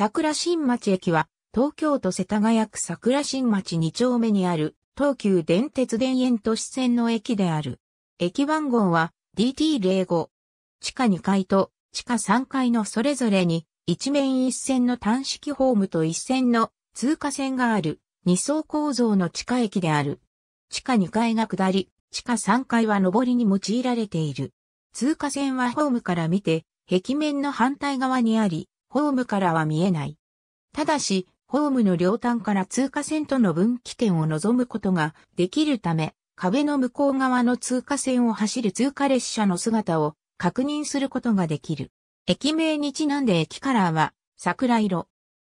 桜新町駅は、東京都世田谷区桜新町2丁目にある、東急電鉄田園都市線の駅である。駅番号は DT05。地下2階と地下3階のそれぞれに、一面一線の単式ホームと一線の通過線がある、二層構造の地下駅である。地下2階が下り、地下3階は上りに用いられている。通過線はホームから見て、壁面の反対側にあり、ホームからは見えない。ただし、ホームの両端から通過線との分岐点を望むことができるため、壁の向こう側の通過線を走る通過列車の姿を確認することができる。駅名にちなんで駅カラーは桜色。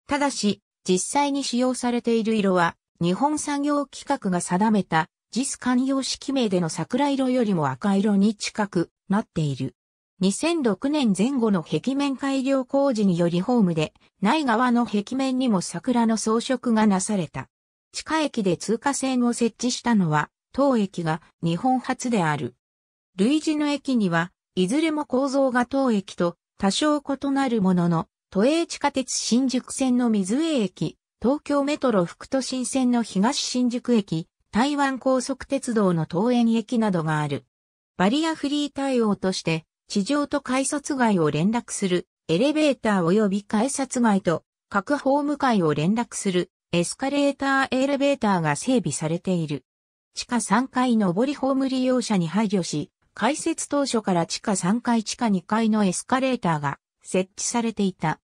ただし、実際に使用されている色は、日本産業規格が定めたジス s 官式名での桜色よりも赤色に近くなっている。2006年前後の壁面改良工事によりホームで、内側の壁面にも桜の装飾がなされた。地下駅で通過線を設置したのは、当駅が日本初である。類似の駅には、いずれも構造が当駅と多少異なるものの、都営地下鉄新宿線の水江駅、東京メトロ副都心線の東新宿駅、台湾高速鉄道の東園駅などがある。バリアフリー対応として、地上と改札街を連絡するエレベーター及び改札街と各ホーム街を連絡するエスカレーターエレベーターが整備されている。地下3階上りホーム利用者に配慮し、開設当初から地下3階地下2階のエスカレーターが設置されていた。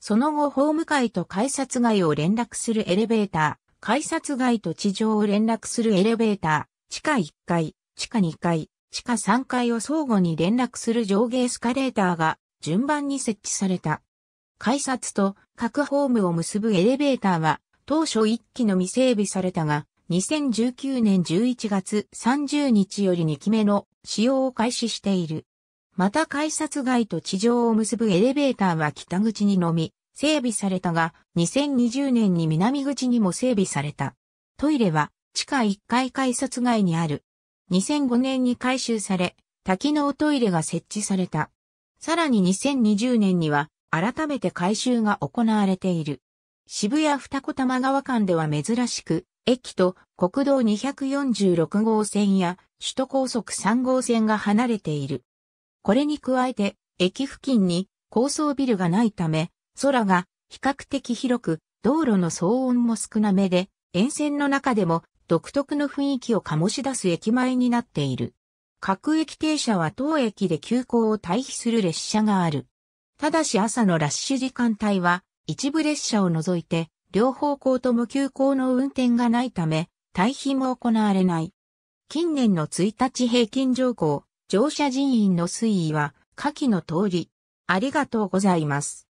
その後ホーム街と改札街を連絡するエレベーター、改札街と地上を連絡するエレベーター、地下1階、地下2階、地下3階を相互に連絡する上下エスカレーターが順番に設置された。改札と各ホームを結ぶエレベーターは当初1機のみ整備されたが、2019年11月30日より2機目の使用を開始している。また改札外と地上を結ぶエレベーターは北口にのみ整備されたが、2020年に南口にも整備された。トイレは地下1階改札外にある2005年に改修され、多機能トイレが設置された。さらに2020年には改めて改修が行われている。渋谷二子玉川間では珍しく、駅と国道246号線や首都高速3号線が離れている。これに加えて、駅付近に高層ビルがないため、空が比較的広く、道路の騒音も少なめで、沿線の中でも独特の雰囲気を醸し出す駅前になっている。各駅停車は当駅で急行を退避する列車がある。ただし朝のラッシュ時間帯は一部列車を除いて両方向とも急行の運転がないため退避も行われない。近年の1日平均乗降、乗車人員の推移は下記の通り。ありがとうございます。